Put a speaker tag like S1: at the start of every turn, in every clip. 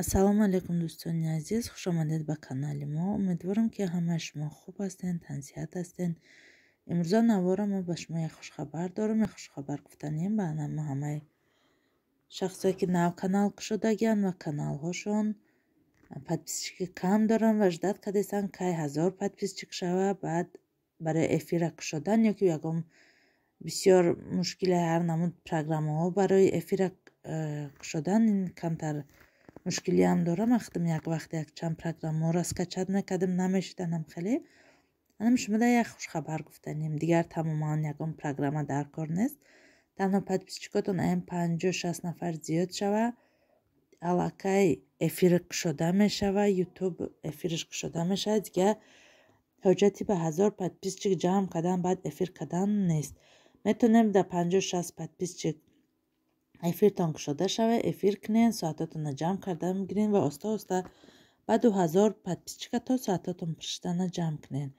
S1: ассалому алейкум дӯстони азиз хуш омадед ба канали мо умедворам ки ҳамаи шумо хуб ҳастен танзиҳат ҳастен имрӯза навора мо ба шумо як хушхабар дорам як хушхабар гуфтанем ба намо ҳамаи шахсое ки нав канал кушодагиан ва каналҳошон подписчики кам дорам ва ждат кардесан кай ҳазор подписчик шава баъд барои эфира кушодан ё ки ягон бисёр мушкиле ҳар намуд программаҳо барои эфира э, кушодан ин камтар мушкилиам дора махдам як вақте якчанд программаро скачат накардам намешуданам хеле анам шумада як хушхабар гуфтанем дигар тамоман ягон программа дар кор нест танҳо подписчикотон аям панҷу шаст нафар зиёд шава аллакай эфири кушода мешава ютуб эфириш кушода мешава дига ҳоҷати ба ҳазор подписчик ҷамъ кардан баъд эфир кардан нест метонем да панҷу шаст подписчик эфиртон кушода шаве эфир кунен соататона ҷамъ карда мегирен ва оста оста ба дуҳазор подписчика то соататон пурштана ҷамъ кунен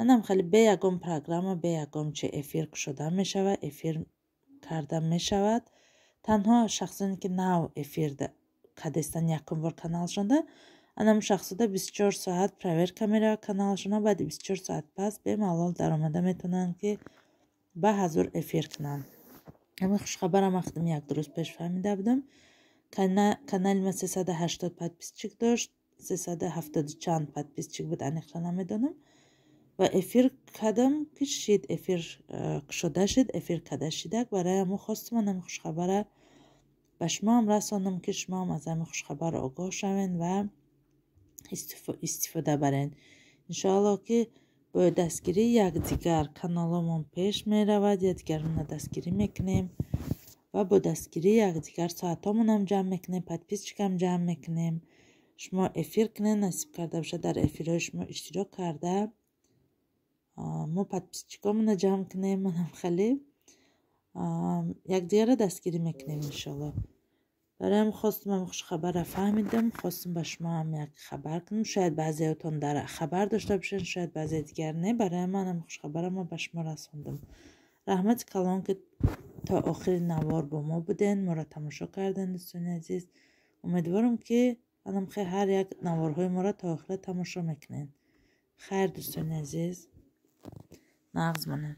S1: анам хали бе ягон программа бе ягон чи эфир кушода мешава эфир карда мешавад танҳо шахсоне ки нав эфир кадестан якум бор каналшонда анаму шахсуда бисчор соат проверка мерава каналашона баъди бисчор соат пас бемалол даромада метавонанд ки ба ҳазур эфир кунанд اما خوشخبرم وقتی یک درست پیش فهمیده بودم کانال ما 380 подписчик داشت 370 چند подписчик بود انیقا نمیدانم و افیر کدم کشید افیر شده شد افیر کده شدک برای امو خواست منم خوشخبره به شما هم رسانم که شما هم از همه خوشخبر آگاه شوین و استفاده برین انشاءالله که бо дастгири якдигар каналомон пеш меравад якдигаруна дастгирӣ мекунем ва бо дастгири якдигар соатомонам ҷамъ мекунем подписчикам ҷамъ мекунем шумо эфир кунем насиб карда боша дар эфирҳои шумо иштирок карда мо подписчикомона ҷамъ кунем манам хале якдигарра дастгирӣ мекунем иншоалло هم خواستم خوش خبر فهمیدم خواستم به شما هم یک خبر کنم شاید بعضی اوتون در خبر داشته باشین شاید بعضی دیگر نه برای منم خوش خبر ما به شما رساندم رحمت کلان که تا آخر نوار با ما بودن مرا را تماشا کردن دوستان عزیز امیدوارم که الان خیلی هر یک نوارهای ما را تا آخر تماشا میکنین خیر دوستان عزیز نغز منه